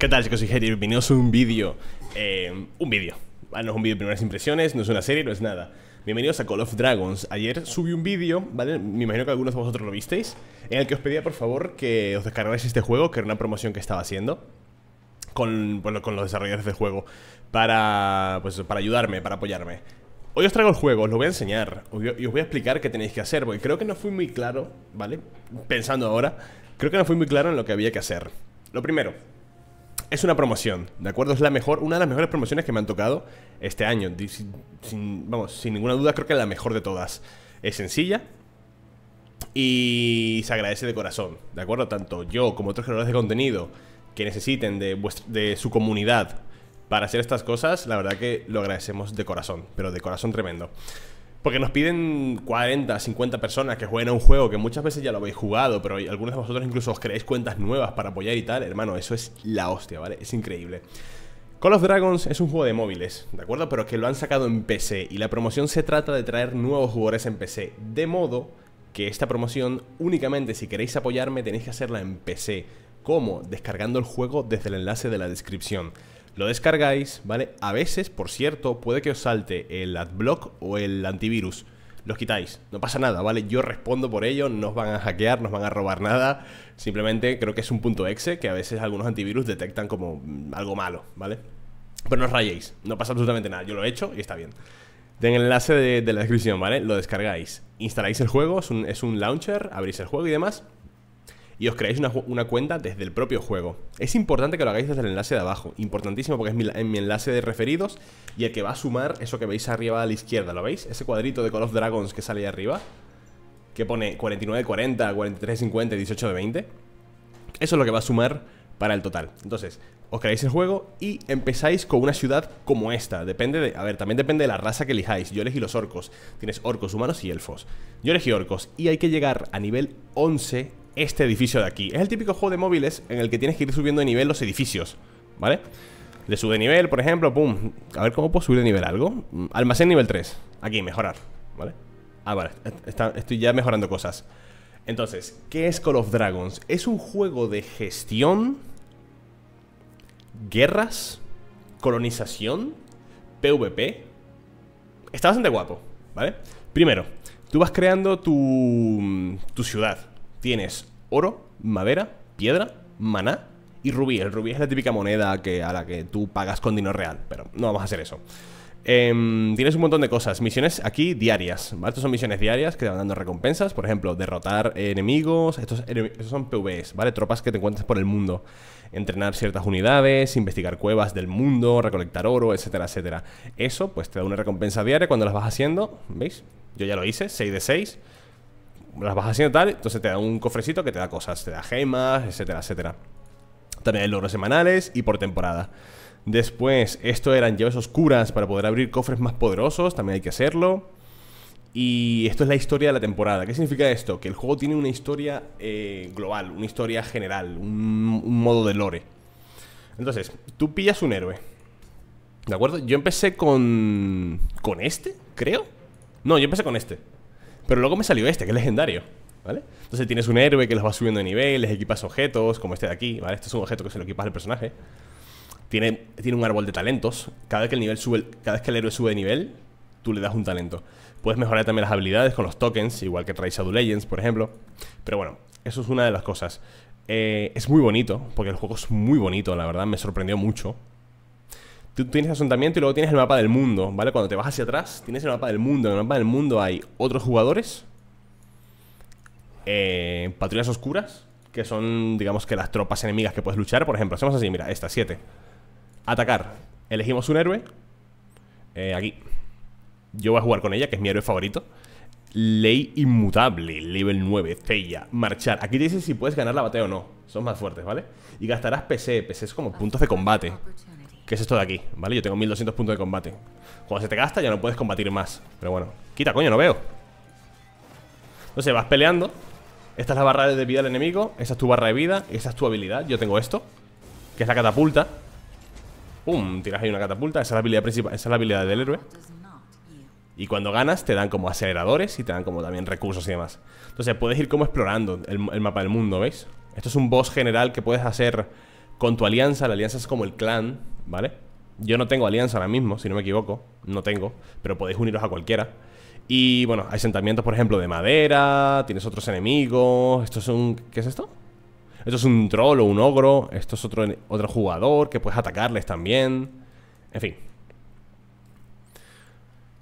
¿Qué tal chicos? Soy Jerry, bienvenidos a un vídeo eh, Un vídeo ah, No es un vídeo de primeras impresiones, no es una serie, no es nada Bienvenidos a Call of Dragons Ayer subí un vídeo, ¿vale? Me imagino que algunos de vosotros lo visteis En el que os pedía por favor que os descargáis este juego Que era una promoción que estaba haciendo Con, bueno, con los desarrolladores del juego para, pues, para ayudarme, para apoyarme Hoy os traigo el juego, os lo voy a enseñar y os voy a explicar qué tenéis que hacer, porque creo que no fui muy claro, ¿vale? Pensando ahora, creo que no fui muy claro en lo que había que hacer. Lo primero, es una promoción, ¿de acuerdo? Es la mejor, una de las mejores promociones que me han tocado este año. Sin, vamos, sin ninguna duda creo que es la mejor de todas. Es sencilla y se agradece de corazón, ¿de acuerdo? Tanto yo como otros creadores de contenido que necesiten de, de su comunidad para hacer estas cosas, la verdad que lo agradecemos de corazón, pero de corazón tremendo. Porque nos piden 40, 50 personas que jueguen a un juego que muchas veces ya lo habéis jugado, pero algunos de vosotros incluso os creáis cuentas nuevas para apoyar y tal. Hermano, eso es la hostia, ¿vale? Es increíble. Call of Dragons es un juego de móviles, ¿de acuerdo? Pero que lo han sacado en PC y la promoción se trata de traer nuevos jugadores en PC. De modo que esta promoción únicamente si queréis apoyarme tenéis que hacerla en PC. ¿Cómo? Descargando el juego desde el enlace de la descripción. Lo descargáis, ¿vale? A veces, por cierto, puede que os salte el adblock o el antivirus. Los quitáis, no pasa nada, ¿vale? Yo respondo por ello, no os van a hackear, no os van a robar nada. Simplemente creo que es un punto exe que a veces algunos antivirus detectan como mm, algo malo, ¿vale? Pero no os rayéis, no pasa absolutamente nada. Yo lo he hecho y está bien. Tengo el enlace de, la descripción, ¿vale? Lo descargáis, instaláis el juego, es un, es un launcher, abrís el juego y demás y os creáis una, una, cuenta desde el propio juego. Es importante que lo hagáis desde el enlace de abajo, importantísimo porque es mi, en mi enlace de referidos y el que va a sumar eso que veis arriba a la izquierda, ¿lo veis? Ese cuadrito de Call of Dragons que sale ahí arriba, que pone 49, 40, 43, 50, 18 de 20. Eso es lo que va a sumar para el total. Entonces, os creáis el juego y empezáis con una ciudad como esta. Depende de. A ver, también depende de la raza que elijáis. Yo elegí los orcos. Tienes orcos humanos y elfos. Yo elegí orcos. Y hay que llegar a nivel 11 este edificio de aquí. Es el típico juego de móviles en el que tienes que ir subiendo de nivel los edificios. ¿Vale? Le sube de nivel, por ejemplo, pum. A ver cómo puedo subir de nivel algo. Mm, almacén nivel 3. Aquí, mejorar. ¿Vale? Ah, vale. estoy ya mejorando cosas. Entonces, ¿qué es Call of Dragons? Es un juego de gestión guerras, colonización, PvP. Está bastante guapo, ¿vale? Primero, tú vas creando tu, mm, tu ciudad. Tienes oro, madera, piedra, maná y rubí. El rubí es la típica moneda que, a la que tú pagas con dinero real, pero no vamos a hacer eso. Em, tienes un montón de cosas, misiones aquí diarias, ¿vale? Estas son misiones diarias que te van dando recompensas, por ejemplo, derrotar enemigos, estos, estos son PVs, ¿vale? Tropas que te encuentras por el mundo, entrenar ciertas unidades, investigar cuevas del mundo, recolectar oro, etcétera, etcétera. Eso pues te da una recompensa diaria cuando las vas haciendo, ¿veis? Yo ya lo hice, 6 de 6 las vas haciendo tal, entonces te da un cofrecito que te da cosas, te da gemas, etcétera, etcétera. También hay logros semanales y por temporada. Después, esto eran llaves oscuras para poder abrir cofres más poderosos, también hay que hacerlo. Y esto es la historia de la temporada. ¿Qué significa esto? Que el juego tiene una historia eh, global, una historia general, un, un modo de lore. Entonces, tú pillas un héroe. ¿De acuerdo? Yo empecé con... ¿Con este? Creo. No, yo empecé con este. Pero luego me salió este, que es legendario. ¿Vale? Entonces tienes un héroe que los va subiendo de nivel, les equipas objetos, como este de aquí, ¿vale? Este es un objeto que se lo equipas al personaje. Tiene, tiene un árbol de talentos. Cada vez que el nivel sube, cada vez que el héroe sube de nivel, tú le das un talento. Puedes mejorar también las habilidades con los tokens, igual que Rise Shadow Legends, por ejemplo. Pero bueno, eso es una de las cosas. Eh, es muy bonito, porque el juego es muy bonito, la verdad, me sorprendió mucho. Tú tienes asentamiento y luego tienes el mapa del mundo, ¿vale? Cuando te vas hacia atrás, tienes el mapa del mundo. En el mapa del mundo hay otros jugadores eh, patrullas oscuras, que son, digamos que las tropas enemigas que puedes luchar. Por ejemplo, hacemos así, mira, esta, 7 Atacar. Elegimos un héroe. Eh, aquí. Yo voy a jugar con ella, que es mi héroe favorito. Ley inmutable, nivel 9, Cella, marchar. Aquí te dice si puedes ganar la batalla o no. Son más fuertes, ¿vale? Y gastarás PC. PC es como puntos de combate. ¿Qué es esto de aquí? ¿Vale? Yo tengo 1200 puntos de combate. Cuando se te gasta ya no puedes combatir más. Pero bueno. Quita, coño, no veo. Entonces vas peleando esta es la barra de vida del enemigo Esa es tu barra de vida Esa es tu habilidad Yo tengo esto Que es la catapulta Pum, tiras ahí una catapulta Esa es la habilidad principal Esa es la habilidad del héroe y cuando ganas te dan como aceleradores y te dan como también recursos y demás. Entonces puedes ir como explorando el, el mapa del mundo, ¿veis? Esto es un boss general que puedes hacer con tu alianza. La alianza es como el clan, ¿vale? Yo no tengo alianza ahora mismo, si no me equivoco. No tengo, pero podéis uniros a cualquiera. Y bueno, hay asentamientos, por ejemplo, de madera, tienes otros enemigos. Esto es un. ¿Qué es esto? Esto es un troll o un ogro. Esto es otro, otro jugador que puedes atacarles también. En fin.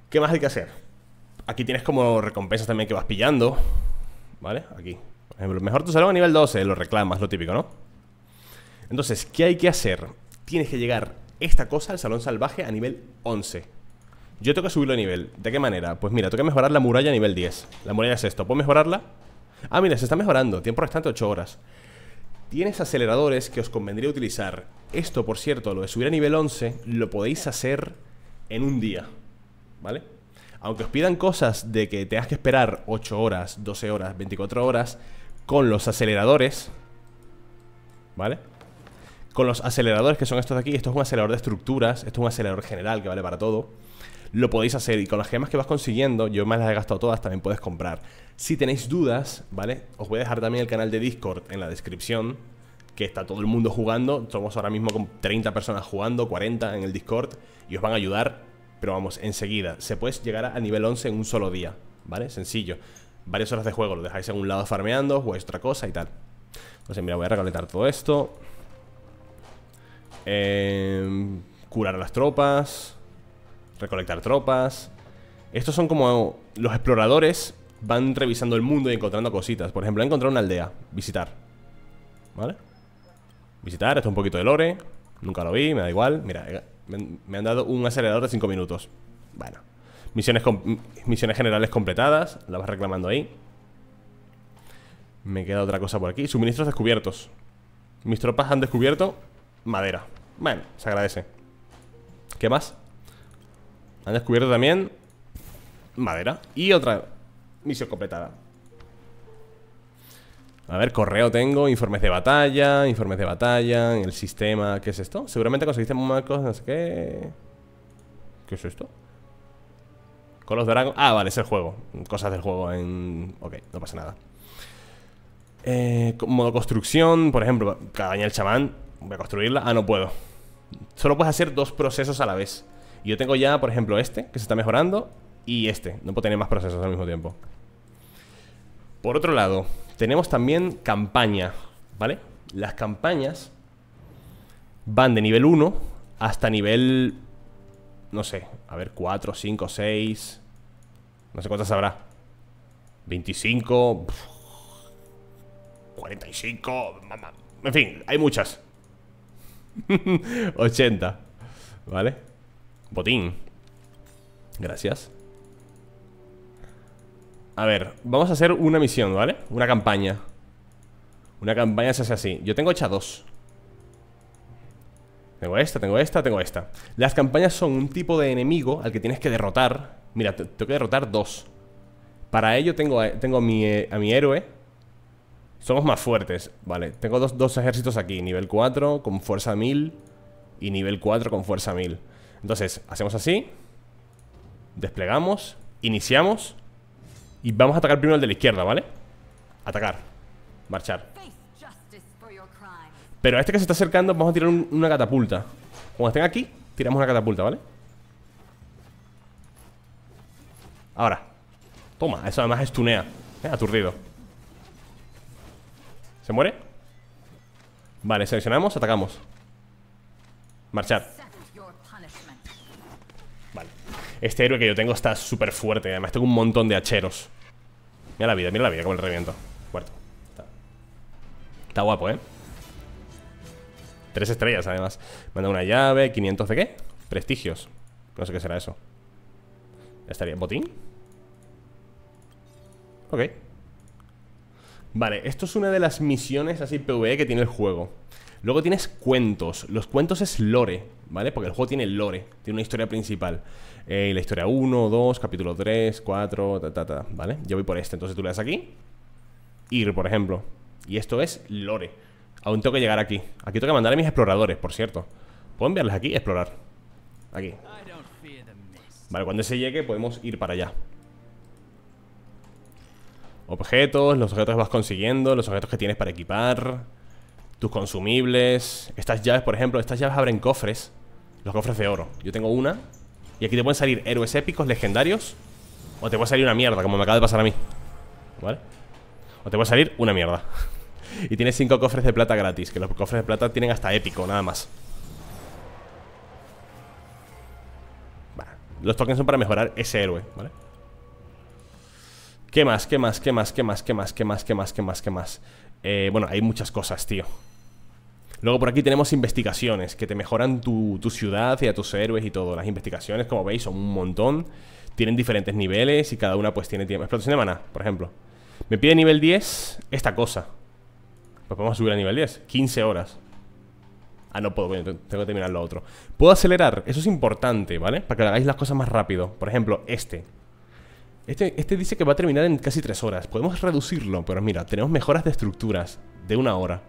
¿Qué más hay que hacer? Aquí tienes como recompensas también que vas pillando. ¿Vale? Aquí. Por ejemplo, mejor tu salón a nivel 12. Lo reclamas, lo típico, ¿no? Entonces, ¿qué hay que hacer? Tienes que llegar esta cosa al salón salvaje a nivel 11. Yo tengo que subirlo a nivel. ¿De qué manera? Pues mira, tengo que mejorar la muralla a nivel 10. La muralla es esto. ¿Puedo mejorarla? Ah, mira, se está mejorando. Tiempo restante 8 horas. Tienes aceleradores que os convendría utilizar. Esto, por cierto, lo de subir a nivel 11, lo podéis hacer en un día. ¿Vale? Aunque os pidan cosas de que tengas que esperar 8 horas, 12 horas, 24 horas, con los aceleradores, ¿vale? Con los aceleradores que son estos de aquí, esto es un acelerador de estructuras, esto es un acelerador general que vale para todo lo podéis hacer. Y con las gemas que vas consiguiendo, yo más las he gastado todas, también puedes comprar. Si tenéis dudas, ¿vale? Os voy a dejar también el canal de Discord en la descripción, que está todo el mundo jugando. Somos ahora mismo con 30 personas jugando, 40 en el Discord, y os van a ayudar, pero vamos, enseguida. Se puede llegar a nivel 11 en un solo día, ¿vale? Sencillo. Varias horas de juego, lo dejáis en un lado farmeando, jugáis otra cosa y tal. Entonces, mira, voy a recolectar todo esto. Em, curar a las tropas recolectar tropas. Estos son como los exploradores van revisando el mundo y encontrando cositas. Por ejemplo, he encontrado una aldea, visitar. ¿Vale? Visitar, esto es un poquito de lore. Nunca lo vi, me da igual. Mira, eh, me han dado un acelerador de 5 minutos. Bueno. Misiones, misiones generales completadas, La vas reclamando ahí. Me queda otra cosa por aquí. Suministros descubiertos. Mis tropas han descubierto madera. Bueno, se agradece. ¿Qué más? Han descubierto también madera. Y otra misión completada. A ver, correo tengo, informes de batalla, informes de batalla, el sistema, ¿qué es esto? Seguramente conseguiste marcos, no sé qué. ¿Qué es esto? Con los dragones? Ah, vale, es el juego. Cosas del juego en. Ok, no pasa nada. Eh, modo construcción, por ejemplo, cabaña el chamán. Voy a construirla. Ah, no puedo. Solo puedes hacer dos procesos a la vez yo tengo ya, por ejemplo, este, que se está mejorando, y este. No puedo tener más procesos al mismo tiempo. Por otro lado, tenemos también campaña, ¿vale? Las campañas van de nivel 1 hasta nivel, no sé, a ver, 4, 5, 6, no sé cuántas habrá. 25, 45, en fin, hay muchas. 80, ¿vale? Botín. Gracias. A ver, vamos a hacer una misión, ¿vale? Una campaña. Una campaña se hace así. Yo tengo hecha dos. Tengo esta, tengo esta, tengo esta. Las campañas son un tipo de enemigo al que tienes que derrotar. Mira, tengo que derrotar dos. Para ello tengo, tengo eh, a, mi, héroe. Somos más fuertes. Vale, tengo dos, dos ejércitos aquí. Nivel 4 con fuerza 1000 y nivel 4 con fuerza 1000. Entonces, hacemos así. Desplegamos. Iniciamos. Y vamos a atacar primero el de la izquierda, ¿vale? Atacar. Marchar. Pero a este que se está acercando vamos a tirar una catapulta. Cuando estén aquí, tiramos una catapulta, ¿vale? Ahora. Toma, eso además estunea. tunea eh, Aturdido. ¿Se muere? Vale, seleccionamos, atacamos. Marchar. Este héroe que yo tengo está súper fuerte. Además tengo un montón de hacheros. Mira la vida, mira la vida como el reviento. Muerto. Está. guapo, ¿eh? Tres estrellas, además. Manda una llave. ¿500 de qué? Prestigios. No sé qué será eso. estaría. ¿Botín? Ok. Vale, esto es una de las misiones así PvE que tiene el juego. Luego tienes cuentos. Los cuentos es lore, ¿vale? Porque el juego tiene lore, tiene una historia principal. Eh, la historia 1, 2, capítulo 3, 4, ta, ta, ta, ¿vale? Yo voy por este. Entonces tú le das aquí. Ir, por ejemplo. Y esto es lore. Aún tengo que llegar aquí. Aquí tengo que mandar a mis exploradores, por cierto. Puedo enviarles aquí explorar. Aquí. Vale, cuando se llegue podemos ir para allá objetos, los objetos que vas consiguiendo, los objetos que tienes para equipar tus consumibles. Estas llaves, por ejemplo, estas llaves abren cofres. Los cofres de oro. Yo tengo una. Y aquí te pueden salir héroes épicos, legendarios. O te puede salir una mierda, como me acaba de pasar a mí. ¿Vale? O te puede salir una mierda. y tienes cinco cofres de plata gratis. Que los cofres de plata tienen hasta épico, nada más. los tokens son para mejorar ese héroe, ¿vale? ¿Qué más? ¿Qué más? ¿Qué más? ¿Qué más? ¿Qué más? ¿Qué más? ¿Qué más? ¿Qué más? ¿Qué más? Eh, bueno, hay muchas cosas, tío. Luego por aquí tenemos investigaciones que te mejoran tu, ciudad y a tus héroes y todo. Las investigaciones, como veis, son un montón. Tienen diferentes niveles y cada una pues tiene tiempo. Explotación de maná, por ejemplo. Me pide nivel 10 esta cosa. Pues podemos subir a nivel 10. 15 horas. Ah, no puedo, tengo que terminar lo otro. Puedo acelerar, eso es importante, ¿vale? Para que hagáis las cosas más rápido. Por ejemplo, este. Este, este dice que va a terminar en casi 3 horas. Podemos reducirlo, pero mira, tenemos mejoras de estructuras de una hora.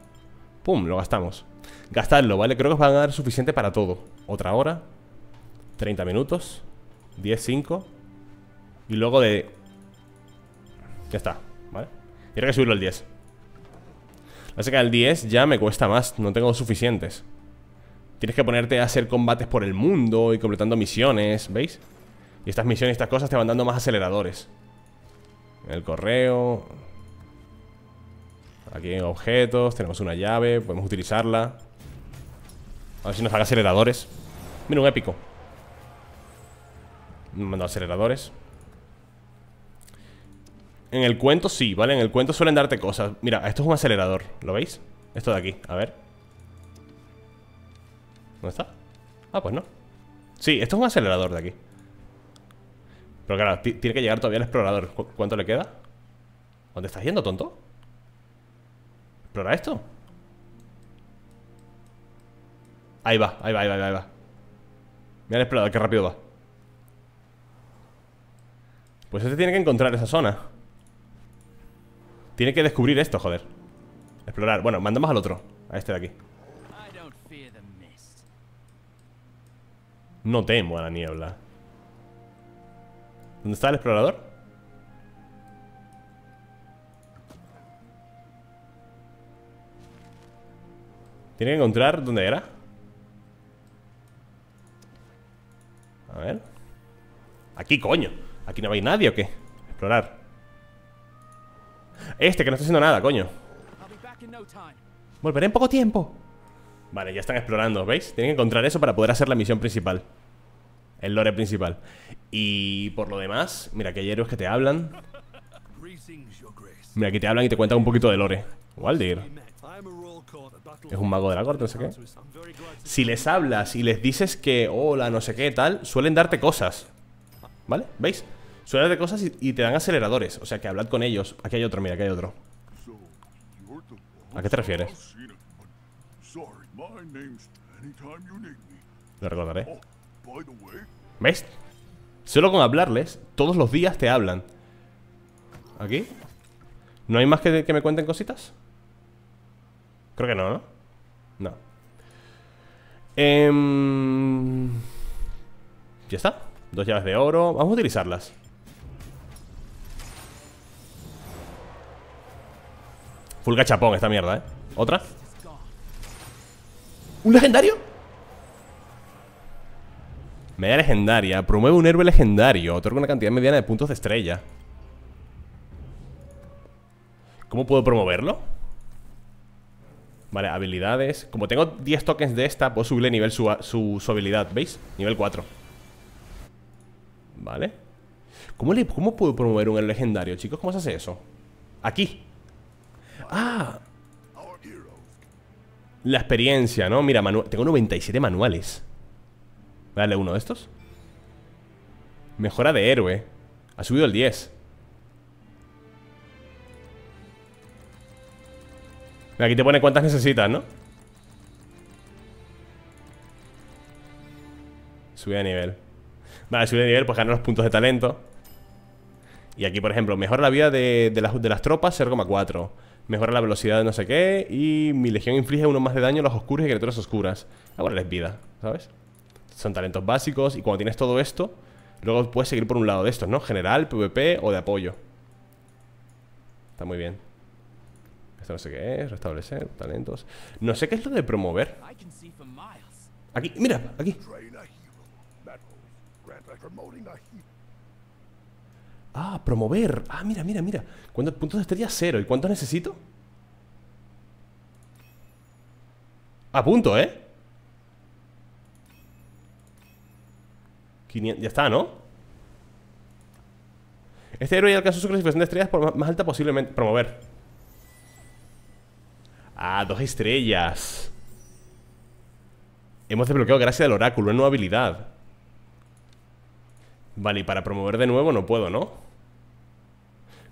Pum, lo gastamos Gastarlo, ¿vale? Creo que os van a dar suficiente para todo Otra hora 30 minutos 10, 5 Y luego de... Ya está, ¿vale? Tiene que subirlo al 10 La que al 10 ya me cuesta más No tengo suficientes Tienes que ponerte a hacer combates por el mundo Y completando misiones, ¿veis? Y estas misiones y estas cosas te van dando más aceleradores El correo Aquí hay objetos, tenemos una llave, podemos utilizarla. A ver si nos haga aceleradores. Mira, un épico. Nos aceleradores. En el cuento sí, ¿vale? En el cuento suelen darte cosas. Mira, esto es un acelerador, ¿lo veis? Esto de aquí, a ver. ¿Dónde está? Ah, pues no. Sí, esto es un acelerador de aquí. Pero claro, tiene que llegar todavía el explorador. ¿Cuánto le queda? ¿Dónde estás yendo, tonto? ¿Explora esto? Ahí va, ahí va, ahí va, ahí va. Me han explorado, qué rápido va. Pues este tiene que encontrar esa zona. Tiene que descubrir esto, joder. Explorar. Bueno, mandamos al otro. A este de aquí. No temo a la niebla. ¿Dónde está el explorador? Tiene que encontrar dónde era. A ver. Aquí, coño. Aquí no hay nadie o qué. Explorar. Este que no está haciendo nada, coño. Volveré en poco tiempo. Vale, ya están explorando, ¿veis? Tienen que encontrar eso para poder hacer la misión principal. El lore principal. Y por lo demás, mira que hay héroes que te hablan. Mira, que te hablan y te cuentan un poquito de lore. Waldir es un mago de la corte, no sé qué. Si les hablas y les dices que hola, no sé qué, tal, suelen darte cosas. ¿Vale? ¿Veis? Suelen darte cosas y, te dan aceleradores. O sea que hablad con ellos. Aquí hay otro, mira, aquí hay otro. ¿A qué te refieres? Lo recordaré. ¿Veis? Solo con hablarles, todos los días te hablan. ¿Aquí? ¿No hay más que, que me cuenten cositas? Creo que no, ¿no? No. Em, ya está. Dos llaves de oro. Vamos a utilizarlas. Fulga chapón esta mierda, ¿eh? ¿Otra? ¿Un legendario? Media legendaria. Promueve un héroe legendario. Otorga una cantidad mediana de puntos de estrella. ¿Cómo puedo promoverlo? Vale, habilidades. Como tengo 10 tokens de esta, puedo subirle nivel su, habilidad, ¿veis? Nivel 4. Vale. ¿Cómo, le, puedo promover un legendario, chicos? ¿Cómo se hace eso? Aquí. Ah. La experiencia, ¿no? Mira, tengo 97 manuales. Dale uno de estos. Mejora de héroe. Ha subido el 10. Aquí te pone cuántas necesitas, ¿no? Subida de nivel Vale, subir de nivel, pues ganar los puntos de talento Y aquí, por ejemplo, mejora la vida de, las, de las tropas 0,4 Mejora la velocidad de no sé qué Y mi legión inflige uno más de daño a los oscuros y criaturas oscuras Ahora les vida, ¿sabes? Son talentos básicos y cuando tienes todo esto Luego puedes seguir por un lado de estos, ¿no? General, PvP o de apoyo Está muy bien no sé qué es, restablecer, talentos. No sé qué es lo de promover. Aquí, mira, aquí. Ah, promover. Ah, mira, mira, mira. ¿Cuántos puntos de estrella? Cero. ¿Y cuánto necesito? A punto, ¿eh? 500. Ya está, ¿no? Este héroe alcanzó su clasificación de estrellas por más alta posiblemente. Promover. Ah, dos estrellas Hemos desbloqueado gracias al oráculo, una nueva habilidad Vale, y para promover de nuevo no puedo, ¿no?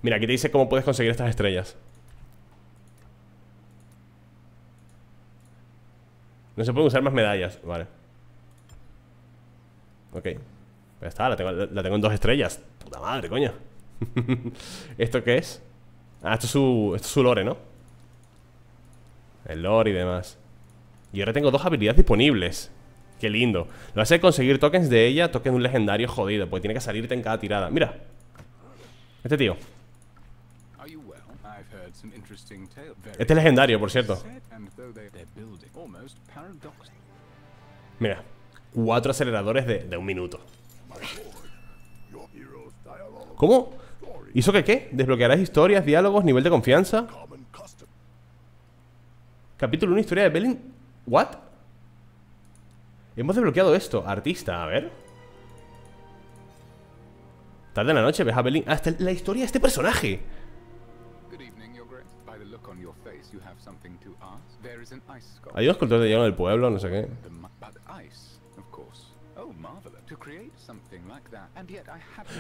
Mira, aquí te dice cómo puedes conseguir estas estrellas No se pueden usar más medallas, vale Ok Ya está, la tengo, la tengo en dos estrellas Puta madre, coño ¿Esto qué es? Ah, esto es su, esto es su lore, ¿no? El lore y demás Y ahora tengo dos habilidades disponibles Qué lindo Lo hace conseguir tokens de ella Token de un legendario jodido Porque tiene que salirte en cada tirada Mira Este tío Este es legendario, por cierto Mira Cuatro aceleradores de, un minuto ¿Cómo? ¿Hizo que qué? Desbloquearás historias, diálogos, nivel de confianza Capítulo 1, historia de Belin. ¿What? Hemos desbloqueado esto. Artista, a ver. Tarde en la noche, ves a Belin. Hasta ah, la historia este personaje. Hay un escultor de lleno del pueblo, no sé qué.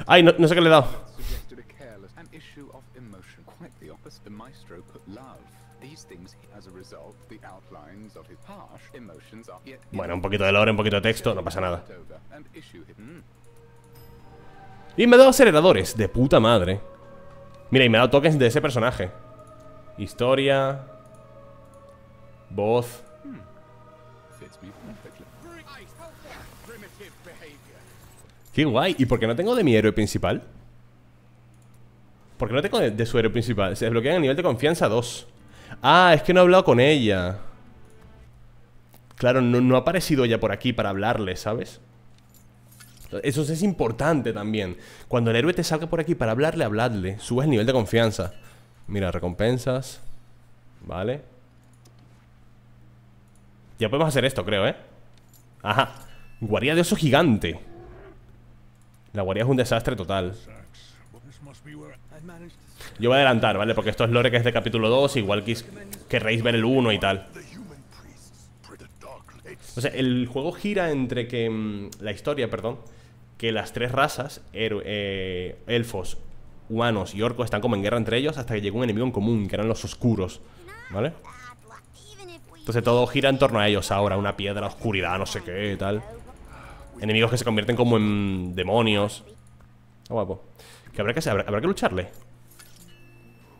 Ay, no, no sé qué le he dado. Bueno, un poquito de lore, un poquito de texto, no pasa nada. Y me ha dado aceleradores, de puta madre. Mira, y me ha dado tokens de ese personaje. Historia. Voz. Hmm. Qué guay. ¿Y por qué no tengo de mi héroe principal? ¿Por qué no tengo de, su héroe principal? Se desbloquean el nivel de confianza 2. Ah, es que no he hablado con ella. Claro, no, ha aparecido ella por aquí para hablarle, ¿sabes? Eso es importante también. Cuando el héroe te salga por aquí para hablarle, habladle. Subes el nivel de confianza. Mira, recompensas. Vale. Ya podemos hacer esto, creo, ¿eh? Ajá. Guardia de oso gigante. La guarida es un desastre total. Yo voy a adelantar, ¿vale? Porque esto es lore que es de capítulo 2, igual que querréis ver el 1 y tal. O el juego gira entre que... Mm, la historia, perdón. Que las tres razas, eh, elfos, humanos y orcos, están como en guerra entre ellos hasta que llega un enemigo en común, que eran los oscuros. ¿Vale? Entonces todo gira en torno a ellos ahora. Una piedra, oscuridad, no sé qué, tal. Enemigos que se convierten como en demonios. Está guapo. Que habrá que hacer? ¿Habrá, que lucharle.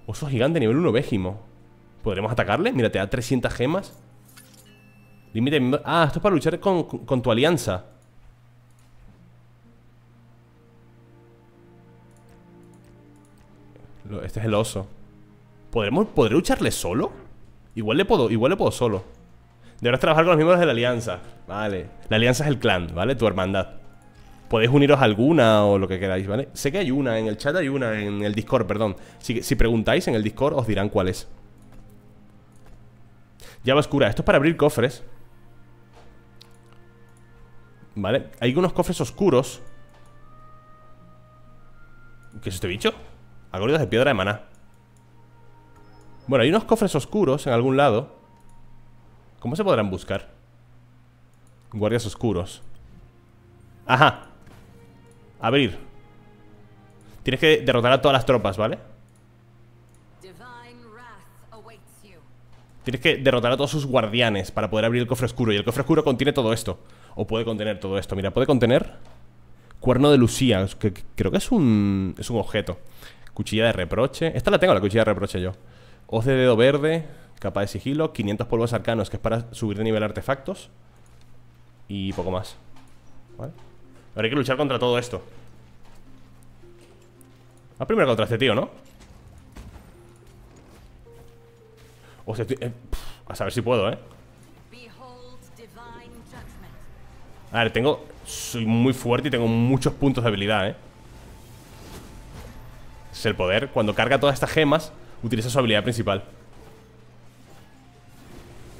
Oso gigante nivel 1, vejimo ¿Podremos atacarle? Mira, te da 300 gemas. Límite. Ah, esto es para luchar con, tu alianza. Este es el oso. ¿Podremos, ¿Podré lucharle solo? Igual le puedo, igual le puedo solo. Deberás trabajar con los miembros de la alianza. Vale. La alianza es el clan, ¿vale? Tu hermandad. Podéis uniros a alguna o lo que queráis, ¿vale? Sé que hay una, en el chat hay una, en el Discord, perdón. Si, preguntáis en el Discord os dirán cuál es. Llava oscura. Esto es para abrir cofres. Vale. Hay unos cofres oscuros. ¿Qué es este bicho? Agoridos de piedra de maná. Bueno, hay unos cofres oscuros en algún lado ¿Cómo se podrán buscar? Guardias oscuros. Ajá. Abrir. Tienes que derrotar a todas las tropas, ¿vale? Tienes que derrotar a todos sus guardianes para poder abrir el cofre oscuro. Y el cofre oscuro contiene todo esto. O puede contener todo esto. Mira, puede contener... Cuerno de Lucía, que, creo que es un, es un objeto. Cuchilla de reproche. Esta la tengo, la cuchilla de reproche yo. Hoz de dedo verde capa de sigilo, 500 polvos arcanos, que es para subir de nivel artefactos, y poco más. ¿Vale? Ahora hay que luchar contra todo esto. A primero contra este tío, ¿no? O sea, eh, a saber si puedo, ¿eh? A ver, tengo... Soy muy fuerte y tengo muchos puntos de habilidad, ¿eh? Es el poder. Cuando carga todas estas gemas, utiliza su habilidad principal.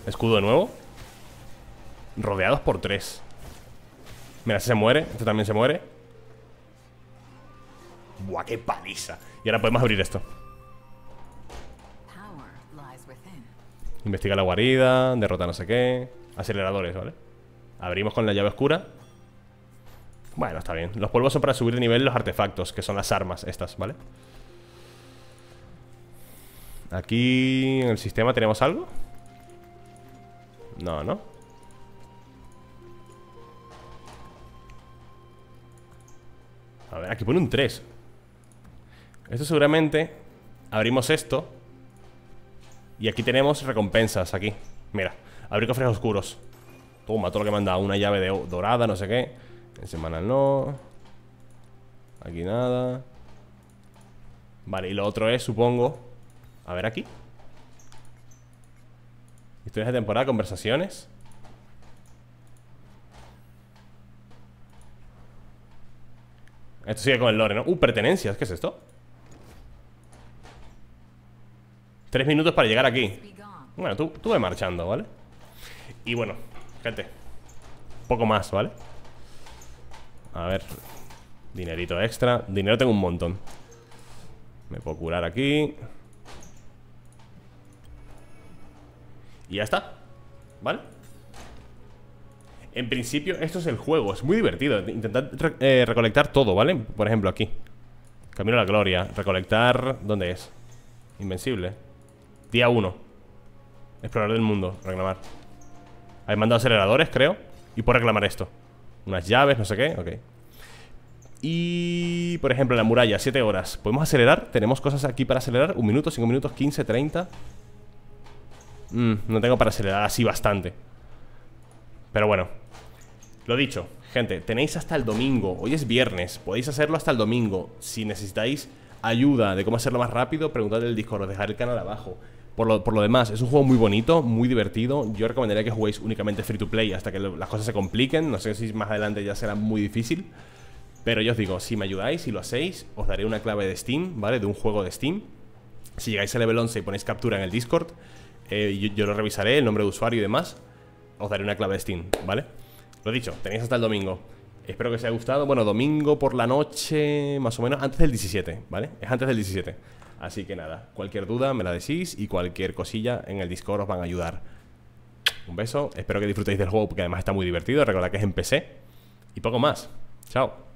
Escudo de nuevo Rodeados por tres Mira, ese se muere Este también se muere Buah, qué paliza Y ahora podemos abrir esto Investiga la guarida Derrota no sé qué Aceleradores, ¿vale? Abrimos con la llave oscura Bueno, está bien Los polvos son para subir de nivel los artefactos Que son las armas estas, ¿vale? Aquí en el sistema tenemos algo no, ¿no? A ver, aquí pone un 3 Esto seguramente Abrimos esto Y aquí tenemos recompensas, aquí Mira, abrir cofres oscuros Toma, todo lo que manda Una llave dorada, no sé qué En semana no Aquí nada Vale, y lo otro es, supongo A ver aquí de temporada, conversaciones. Esto sigue con el lore, ¿no? Uh, pertenencias, ¿qué es esto? Tres minutos para llegar aquí Bueno, tú, tú ve marchando, ¿vale? Y bueno, gente Poco más, ¿vale? A ver Dinerito extra Dinero tengo un montón Me puedo curar aquí Y ya está ¿Vale? En principio, esto es el juego Es muy divertido Intentar eh, recolectar todo, ¿vale? Por ejemplo, aquí Camino a la gloria Recolectar... ¿Dónde es? Invencible Día 1 Explorar el mundo Reclamar Hay mandado aceleradores, creo Y por reclamar esto Unas llaves, no sé qué Ok y, por ejemplo, la muralla, 7 horas. ¿Podemos acelerar? Tenemos cosas aquí para acelerar. Un minuto, 5 minutos, 15, 30. Mm, no tengo para acelerar así bastante. Pero bueno. Lo dicho, gente, tenéis hasta el domingo. Hoy es viernes, podéis hacerlo hasta el domingo. Si necesitáis ayuda de cómo hacerlo más rápido, preguntad en el Discord, dejar el canal abajo. Por lo, demás, es un juego muy bonito, muy divertido. Yo recomendaría que juguéis únicamente free to play hasta que las cosas se compliquen. No sé si más adelante ya será muy difícil. Pero yo os digo, si me ayudáis y lo hacéis, os daré una clave de Steam, ¿vale? De un juego de Steam. Si llegáis a level 11 y ponéis captura en el Discord, eh, yo, lo revisaré, el nombre de usuario y demás Os daré una clave de Steam, ¿vale? Lo dicho, tenéis hasta el domingo Espero que os haya gustado, bueno, domingo por la noche Más o menos, antes del 17, ¿vale? Es antes del 17 Así que nada, cualquier duda me la decís Y cualquier cosilla en el Discord os van a ayudar Un beso, espero que disfrutéis del juego Porque además está muy divertido, recordad que es en PC Y poco más, chao